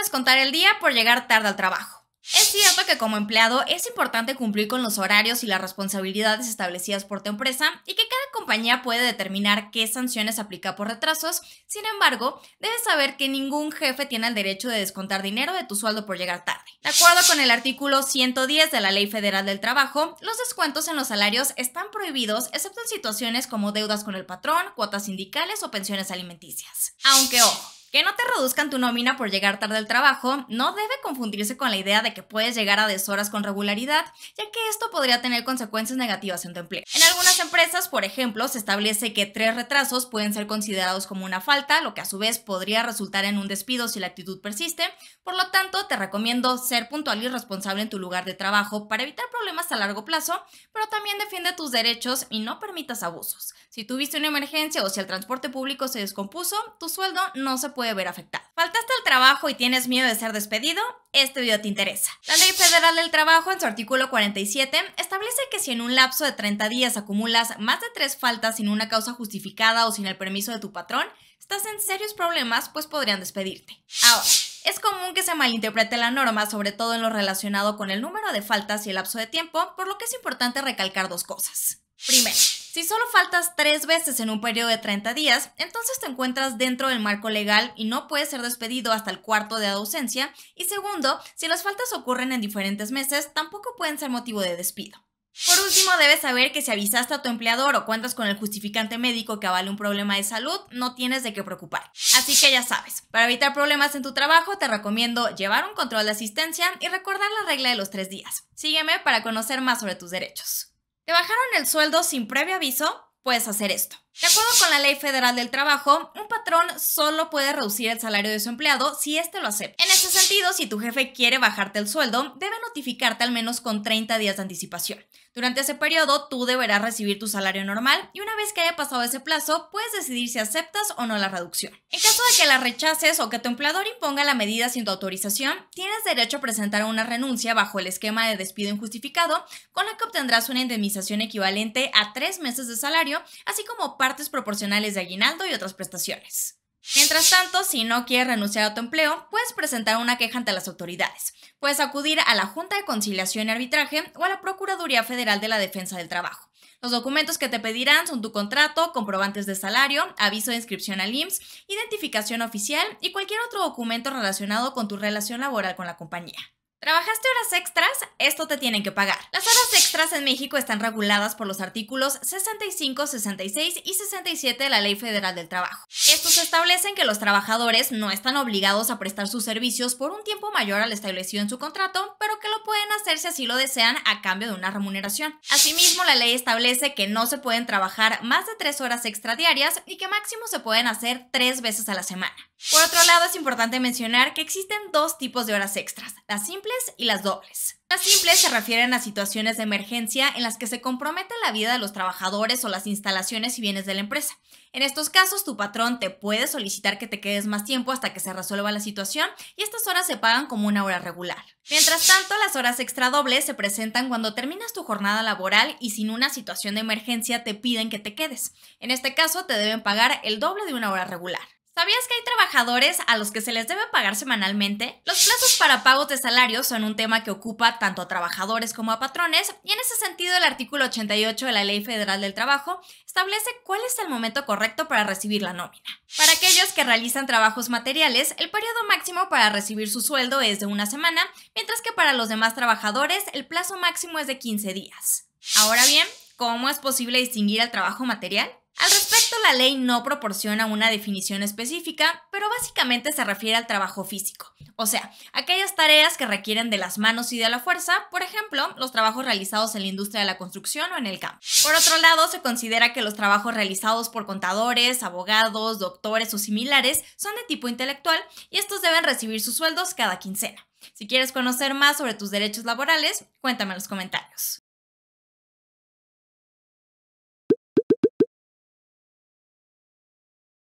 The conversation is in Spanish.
descontar el día por llegar tarde al trabajo. Es cierto que como empleado es importante cumplir con los horarios y las responsabilidades establecidas por tu empresa y que cada compañía puede determinar qué sanciones aplica por retrasos, sin embargo, debes saber que ningún jefe tiene el derecho de descontar dinero de tu sueldo por llegar tarde. De acuerdo con el artículo 110 de la Ley Federal del Trabajo, los descuentos en los salarios están prohibidos excepto en situaciones como deudas con el patrón, cuotas sindicales o pensiones alimenticias. Aunque ojo, que no te reduzcan tu nómina por llegar tarde al trabajo no debe confundirse con la idea de que puedes llegar a deshoras con regularidad, ya que esto podría tener consecuencias negativas en tu empleo. En algunas empresas, por ejemplo, se establece que tres retrasos pueden ser considerados como una falta, lo que a su vez podría resultar en un despido si la actitud persiste. Por lo tanto, te recomiendo ser puntual y responsable en tu lugar de trabajo para evitar problemas a largo plazo, pero también defiende tus derechos y no permitas abusos. Si tuviste una emergencia o si el transporte público se descompuso, tu sueldo no se puede puede ver afectado. ¿Faltaste al trabajo y tienes miedo de ser despedido? Este video te interesa. La Ley Federal del Trabajo, en su artículo 47, establece que si en un lapso de 30 días acumulas más de tres faltas sin una causa justificada o sin el permiso de tu patrón, estás en serios problemas, pues podrían despedirte. Ahora, es común que se malinterprete la norma, sobre todo en lo relacionado con el número de faltas y el lapso de tiempo, por lo que es importante recalcar dos cosas. Primero, si solo faltas tres veces en un periodo de 30 días, entonces te encuentras dentro del marco legal y no puedes ser despedido hasta el cuarto de ausencia. Y segundo, si las faltas ocurren en diferentes meses, tampoco pueden ser motivo de despido. Por último, debes saber que si avisaste a tu empleador o cuentas con el justificante médico que avale un problema de salud, no tienes de qué preocupar. Así que ya sabes, para evitar problemas en tu trabajo, te recomiendo llevar un control de asistencia y recordar la regla de los tres días. Sígueme para conocer más sobre tus derechos. ¿Te bajaron el sueldo sin previo aviso? Puedes hacer esto. De acuerdo con la Ley Federal del Trabajo, un patrón solo puede reducir el salario de su empleado si éste lo acepta. En ese sentido, si tu jefe quiere bajarte el sueldo, debe notificarte al menos con 30 días de anticipación. Durante ese periodo, tú deberás recibir tu salario normal y una vez que haya pasado ese plazo, puedes decidir si aceptas o no la reducción. En caso de que la rechaces o que tu empleador imponga la medida sin tu autorización, tienes derecho a presentar una renuncia bajo el esquema de despido injustificado, con la que obtendrás una indemnización equivalente a tres meses de salario, así como parte partes proporcionales de aguinaldo y otras prestaciones. Mientras tanto, si no quieres renunciar a tu empleo, puedes presentar una queja ante las autoridades. Puedes acudir a la Junta de Conciliación y Arbitraje o a la Procuraduría Federal de la Defensa del Trabajo. Los documentos que te pedirán son tu contrato, comprobantes de salario, aviso de inscripción al IMSS, identificación oficial y cualquier otro documento relacionado con tu relación laboral con la compañía. ¿Trabajaste horas extras? Esto te tienen que pagar. Las horas extras en México están reguladas por los artículos 65, 66 y 67 de la Ley Federal del Trabajo. Estos establecen que los trabajadores no están obligados a prestar sus servicios por un tiempo mayor al establecido en su contrato, pero que lo pueden hacerse así lo desean a cambio de una remuneración. Asimismo, la ley establece que no se pueden trabajar más de tres horas extra diarias y que máximo se pueden hacer tres veces a la semana. Por otro lado, es importante mencionar que existen dos tipos de horas extras, las simples y las dobles. Las simples se refieren a situaciones de emergencia en las que se compromete la vida de los trabajadores o las instalaciones y bienes de la empresa. En estos casos, tu patrón te puede solicitar que te quedes más tiempo hasta que se resuelva la situación y estas horas se pagan como una hora regular. Mientras tanto, las horas extra dobles se presentan cuando terminas tu jornada laboral y sin una situación de emergencia te piden que te quedes. En este caso, te deben pagar el doble de una hora regular. ¿Sabías que hay trabajadores a los que se les debe pagar semanalmente? Los plazos para pagos de salarios son un tema que ocupa tanto a trabajadores como a patrones y en ese sentido el artículo 88 de la Ley Federal del Trabajo establece cuál es el momento correcto para recibir la nómina. Para aquellos que realizan trabajos materiales, el periodo máximo para recibir su sueldo es de una semana, mientras que para los demás trabajadores el plazo máximo es de 15 días. Ahora bien, ¿cómo es posible distinguir el trabajo material? la ley no proporciona una definición específica, pero básicamente se refiere al trabajo físico, o sea, aquellas tareas que requieren de las manos y de la fuerza, por ejemplo, los trabajos realizados en la industria de la construcción o en el campo. Por otro lado, se considera que los trabajos realizados por contadores, abogados, doctores o similares son de tipo intelectual y estos deben recibir sus sueldos cada quincena. Si quieres conocer más sobre tus derechos laborales, cuéntame en los comentarios.